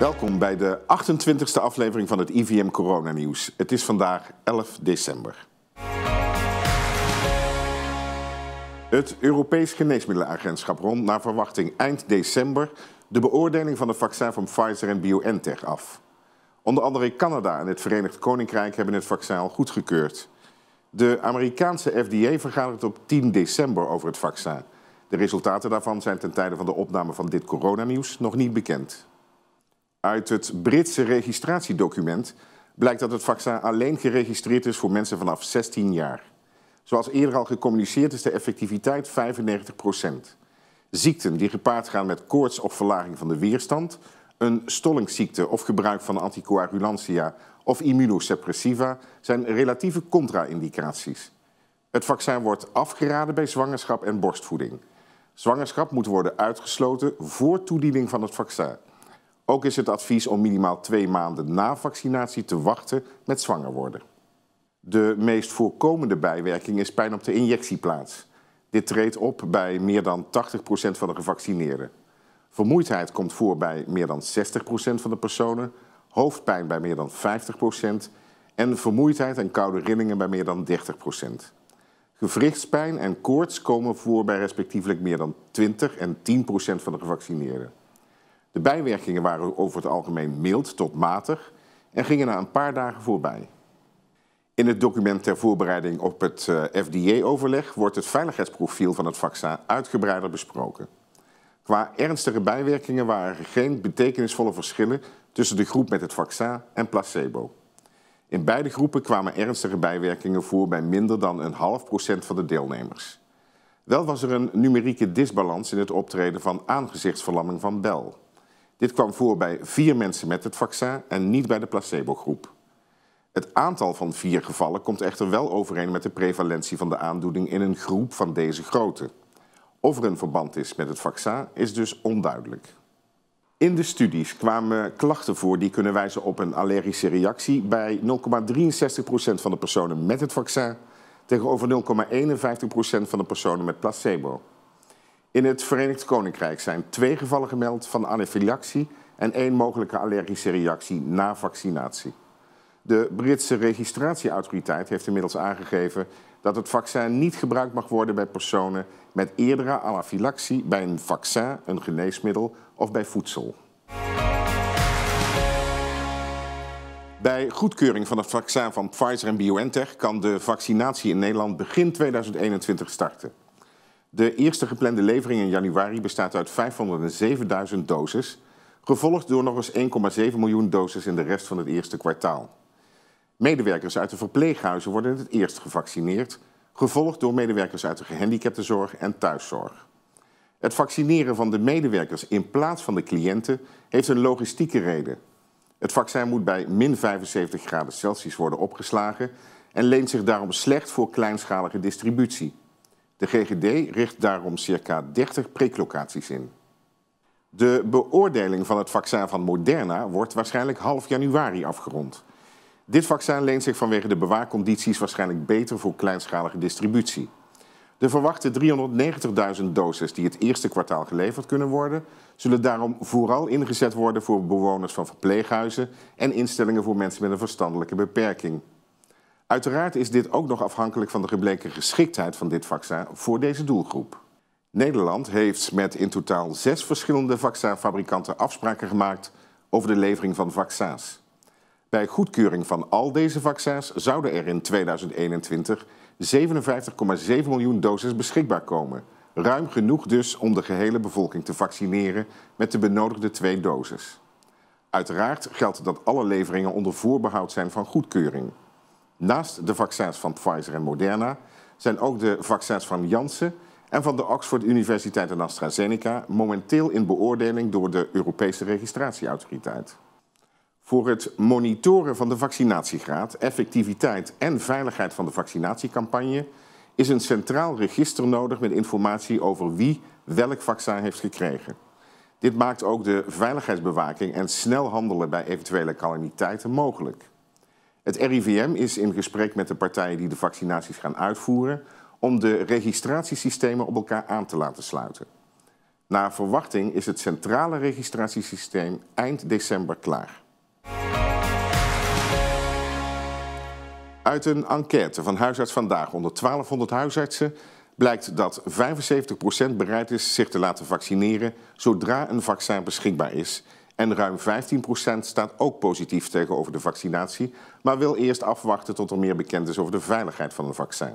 Welkom bij de 28e aflevering van het IVM Coronanieuws. Het is vandaag 11 december. Het Europees Geneesmiddelenagentschap rond naar verwachting eind december de beoordeling van het vaccin van Pfizer en BioNTech af. Onder andere Canada en het Verenigd Koninkrijk hebben het vaccin al goedgekeurd. De Amerikaanse FDA vergadert op 10 december over het vaccin. De resultaten daarvan zijn ten tijde van de opname van dit coronanieuws nog niet bekend. Uit het Britse registratiedocument blijkt dat het vaccin alleen geregistreerd is voor mensen vanaf 16 jaar. Zoals eerder al gecommuniceerd is de effectiviteit 95 Ziekten die gepaard gaan met koorts of verlaging van de weerstand, een stollingsziekte of gebruik van anticoagulantia of immunosuppressiva zijn relatieve contra-indicaties. Het vaccin wordt afgeraden bij zwangerschap en borstvoeding. Zwangerschap moet worden uitgesloten voor toediening van het vaccin. Ook is het advies om minimaal twee maanden na vaccinatie te wachten met zwanger worden. De meest voorkomende bijwerking is pijn op de injectieplaats. Dit treedt op bij meer dan 80% van de gevaccineerden. Vermoeidheid komt voor bij meer dan 60% van de personen, hoofdpijn bij meer dan 50% en vermoeidheid en koude rillingen bij meer dan 30%. Gewrichtspijn en koorts komen voor bij respectievelijk meer dan 20 en 10% van de gevaccineerden. De bijwerkingen waren over het algemeen mild tot matig en gingen na een paar dagen voorbij. In het document ter voorbereiding op het eh, FDA-overleg wordt het veiligheidsprofiel van het vaccin uitgebreider besproken. Qua ernstige bijwerkingen waren er geen betekenisvolle verschillen tussen de groep met het vaccin en placebo. In beide groepen kwamen ernstige bijwerkingen voor bij minder dan een half procent van de deelnemers. Wel was er een numerieke disbalans in het optreden van aangezichtsverlamming van Bell. Dit kwam voor bij vier mensen met het vaccin en niet bij de placebo groep. Het aantal van vier gevallen komt echter wel overeen met de prevalentie van de aandoening in een groep van deze grootte. Of er een verband is met het vaccin is dus onduidelijk. In de studies kwamen klachten voor die kunnen wijzen op een allergische reactie bij 0,63% van de personen met het vaccin tegenover 0,51% van de personen met placebo. In het Verenigd Koninkrijk zijn twee gevallen gemeld van anafylaxie en één mogelijke allergische reactie na vaccinatie. De Britse registratieautoriteit heeft inmiddels aangegeven dat het vaccin niet gebruikt mag worden bij personen met eerdere anafylaxie bij een vaccin, een geneesmiddel of bij voedsel. Bij goedkeuring van het vaccin van Pfizer en BioNTech kan de vaccinatie in Nederland begin 2021 starten. De eerste geplande levering in januari bestaat uit 507.000 doses, gevolgd door nog eens 1,7 miljoen doses in de rest van het eerste kwartaal. Medewerkers uit de verpleeghuizen worden het eerst gevaccineerd, gevolgd door medewerkers uit de gehandicaptenzorg en thuiszorg. Het vaccineren van de medewerkers in plaats van de cliënten heeft een logistieke reden. Het vaccin moet bij min 75 graden Celsius worden opgeslagen en leent zich daarom slecht voor kleinschalige distributie. De GGD richt daarom circa 30 priklocaties in. De beoordeling van het vaccin van Moderna wordt waarschijnlijk half januari afgerond. Dit vaccin leent zich vanwege de bewaarcondities waarschijnlijk beter voor kleinschalige distributie. De verwachte 390.000 doses die het eerste kwartaal geleverd kunnen worden, zullen daarom vooral ingezet worden voor bewoners van verpleeghuizen en instellingen voor mensen met een verstandelijke beperking. Uiteraard is dit ook nog afhankelijk van de gebleken geschiktheid van dit vaccin voor deze doelgroep. Nederland heeft met in totaal zes verschillende vaccinfabrikanten afspraken gemaakt over de levering van vaccins. Bij goedkeuring van al deze vaccins zouden er in 2021 57,7 miljoen doses beschikbaar komen. Ruim genoeg dus om de gehele bevolking te vaccineren met de benodigde twee doses. Uiteraard geldt dat alle leveringen onder voorbehoud zijn van goedkeuring. Naast de vaccins van Pfizer en Moderna zijn ook de vaccins van Janssen en van de Oxford Universiteit en AstraZeneca momenteel in beoordeling door de Europese registratieautoriteit. Voor het monitoren van de vaccinatiegraad, effectiviteit en veiligheid van de vaccinatiecampagne is een centraal register nodig met informatie over wie welk vaccin heeft gekregen. Dit maakt ook de veiligheidsbewaking en snel handelen bij eventuele calamiteiten mogelijk. Het RIVM is in gesprek met de partijen die de vaccinaties gaan uitvoeren om de registratiesystemen op elkaar aan te laten sluiten. Naar verwachting is het centrale registratiesysteem eind december klaar. Uit een enquête van Huisarts Vandaag onder 1200 huisartsen blijkt dat 75% bereid is zich te laten vaccineren zodra een vaccin beschikbaar is en ruim 15% staat ook positief tegenover de vaccinatie, maar wil eerst afwachten tot er meer bekend is over de veiligheid van het vaccin.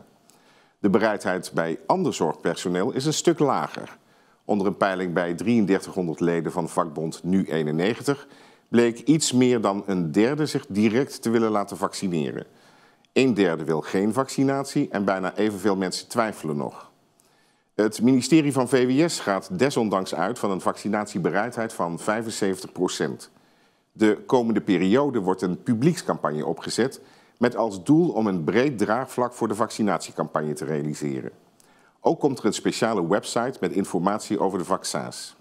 De bereidheid bij ander zorgpersoneel is een stuk lager. Onder een peiling bij 3300 leden van vakbond Nu 91 bleek iets meer dan een derde zich direct te willen laten vaccineren. Een derde wil geen vaccinatie en bijna evenveel mensen twijfelen nog. Het ministerie van VWS gaat desondanks uit van een vaccinatiebereidheid van 75 De komende periode wordt een publiekscampagne opgezet met als doel om een breed draagvlak voor de vaccinatiecampagne te realiseren. Ook komt er een speciale website met informatie over de vaccins.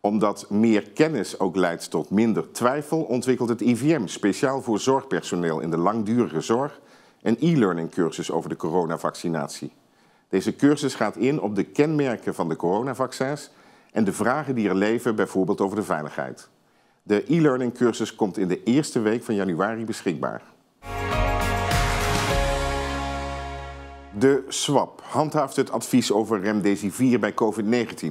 Omdat meer kennis ook leidt tot minder twijfel, ontwikkelt het IVM speciaal voor zorgpersoneel in de langdurige zorg een e-learning cursus over de coronavaccinatie. Deze cursus gaat in op de kenmerken van de coronavaccins en de vragen die er leven, bijvoorbeeld over de veiligheid. De e-learning cursus komt in de eerste week van januari beschikbaar. De SWAP handhaaft het advies over remdesivir bij COVID-19.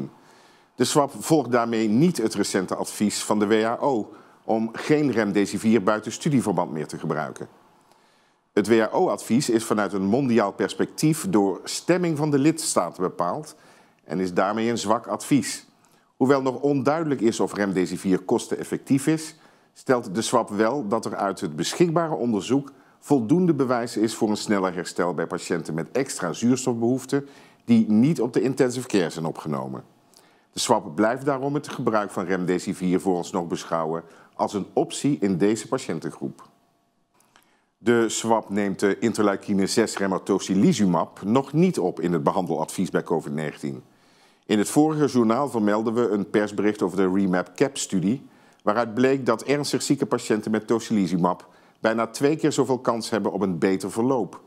De SWAP volgt daarmee niet het recente advies van de WHO om geen remdesivir buiten studieverband meer te gebruiken. Het WHO-advies is vanuit een mondiaal perspectief door stemming van de lidstaten bepaald en is daarmee een zwak advies. Hoewel nog onduidelijk is of remdesivir kosteneffectief is, stelt de SWAP wel dat er uit het beschikbare onderzoek voldoende bewijs is voor een sneller herstel bij patiënten met extra zuurstofbehoeften die niet op de intensive care zijn opgenomen. De SWAP blijft daarom het gebruik van remdesivir vooralsnog beschouwen als een optie in deze patiëntengroep. De SWAP neemt de eh, interleukine 6-remmer tocilizumab nog niet op in het behandeladvies bij COVID-19. In het vorige journaal vermelden we een persbericht over de REMAP-CAP-studie... waaruit bleek dat ernstig zieke patiënten met tocilizumab... bijna twee keer zoveel kans hebben op een beter verloop.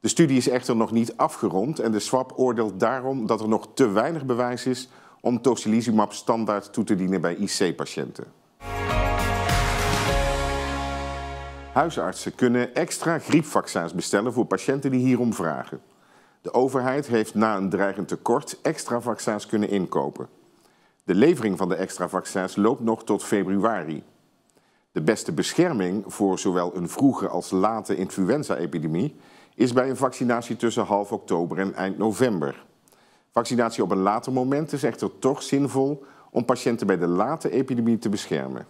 De studie is echter nog niet afgerond en de SWAP oordeelt daarom... dat er nog te weinig bewijs is om tocilizumab standaard toe te dienen bij IC-patiënten. Huisartsen kunnen extra griepvaccins bestellen voor patiënten die hierom vragen. De overheid heeft na een dreigend tekort extra vaccins kunnen inkopen. De levering van de extra vaccins loopt nog tot februari. De beste bescherming voor zowel een vroege als late influenza-epidemie is bij een vaccinatie tussen half oktober en eind november. Vaccinatie op een later moment is echter toch zinvol om patiënten bij de late epidemie te beschermen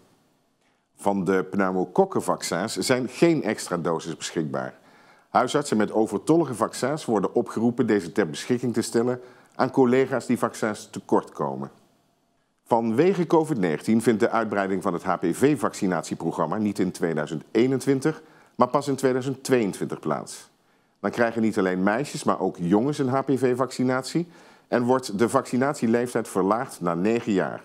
van de pneumokokkenvaccins zijn geen extra doses beschikbaar. Huisartsen met overtollige vaccins worden opgeroepen deze ter beschikking te stellen aan collega's die vaccins tekortkomen. Vanwege COVID-19 vindt de uitbreiding van het HPV-vaccinatieprogramma niet in 2021, maar pas in 2022 plaats. Dan krijgen niet alleen meisjes, maar ook jongens een HPV-vaccinatie en wordt de vaccinatieleeftijd verlaagd naar 9 jaar.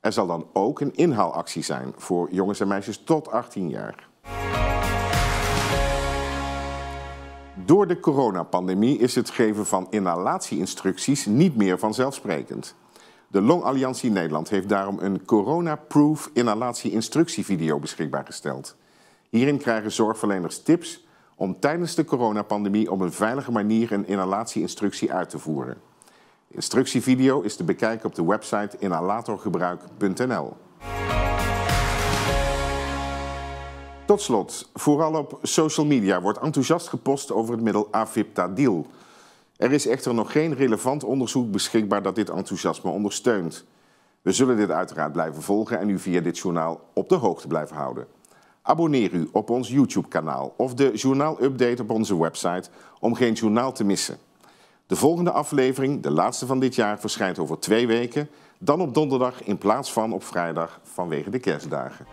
Er zal dan ook een inhaalactie zijn voor jongens en meisjes tot 18 jaar. Door de coronapandemie is het geven van inhalatieinstructies niet meer vanzelfsprekend. De Longalliantie Nederland heeft daarom een corona-proof inhalatieinstructievideo beschikbaar gesteld. Hierin krijgen zorgverleners tips om tijdens de coronapandemie op een veilige manier een inhalatieinstructie uit te voeren. Instructievideo is te bekijken op de website inhalatorgebruik.nl. Tot slot, vooral op social media wordt enthousiast gepost over het middel Aviptadil. Er is echter nog geen relevant onderzoek beschikbaar dat dit enthousiasme ondersteunt. We zullen dit uiteraard blijven volgen en u via dit journaal op de hoogte blijven houden. Abonneer u op ons YouTube-kanaal of de journaal-update op onze website om geen journaal te missen. De volgende aflevering, de laatste van dit jaar, verschijnt over twee weken. Dan op donderdag in plaats van op vrijdag vanwege de kerstdagen.